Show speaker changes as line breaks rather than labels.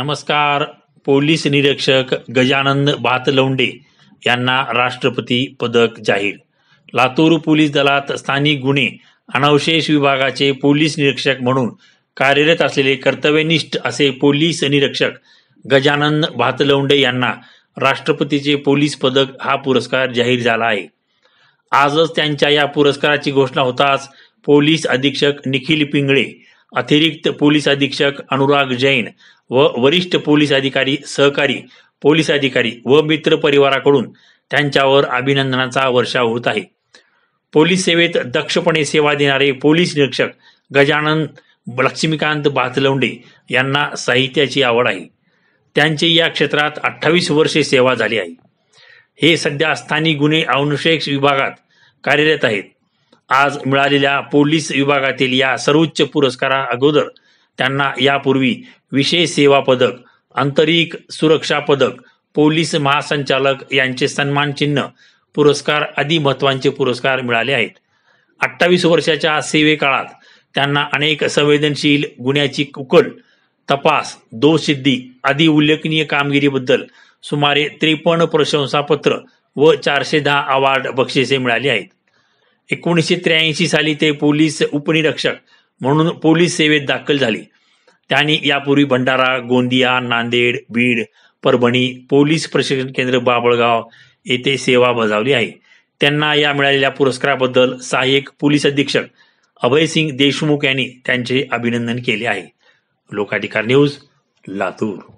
नमस्कार पोलीस निरीक्षक गजानंद भातलवंडे यांना राष्ट्रपती पदक जाहीर लातूर पोलीस दलात स्थानिक गुन्हे अनावशेष विभागाचे पोलीस निरीक्षक म्हणून कार्यरत असलेले कर्तव्यनिष्ठ असे पोलीस निरीक्षक गजानंद भातलवंडे यांना राष्ट्रपतीचे पोलीस पदक हा पुरस्कार जाहीर झाला आहे आजच त्यांच्या या पुरस्काराची घोषणा होताच पोलीस अधीक्षक निखिल पिंगळे अतिरिक्त पोलीस अधीक्षक अनुराग जैन व वरिष्ठ पोलीस अधिकारी सहकारी पोलीस अधिकारी व मित्र परिवाराकडून त्यांच्यावर अभिनंदनाचा वर्षाव होत आहे पोलीस सेवेत दक्षपणे सेवा देणारे पोलीस निरीक्षक गजानन लक्ष्मीकांत बाथलवंडे यांना साहित्याची आवड आहे त्यांचे या क्षेत्रात अठ्ठावीस वर्षे सेवा झाली आहे हे सध्या स्थानिक गुन्हे अनुशेष विभागात कार्यरत आहेत आज मिळालेल्या पोलीस विभागातील या सर्वोच्च पुरस्कारा अगोदर त्यांना यापूर्वी विशेष सेवा पदक आंतरिक सुरक्षा पदक पोलीस महासंचालक यांचे सन्मान चिन्ह पुरस्कार आदी महत्वांचे पुरस्कार मिळाले आहेत अठ्ठावीस वर्षाच्या सेवेकाळात त्यांना अनेक संवेदनशील गुन्ह्याची कुकल तपास सिद्धी आदी उल्लेखनीय कामगिरीबद्दल सुमारे त्रेपन्न प्रशंसापत्र व चारशे दहा अवॉर्ड बक्षिसे मिळाली आहेत एकोणीसशे त्र्याऐंशी साली ते पोलीस उपनिरीक्षक म्हणून पोलीस सेवेत दाखल झाले त्यांनी यापूर्वी भंडारा गोंदिया नांदेड बीड परभणी पोलीस प्रशिक्षण केंद्र बाबळगाव येथे सेवा बजावली आहे त्यांना या मिळालेल्या पुरस्काराबद्दल सहाय्यक पोलीस अधीक्षक अभयसिंग देशमुख यांनी त्यांचे अभिनंदन केले आहे लोकाधिकार न्यूज लातूर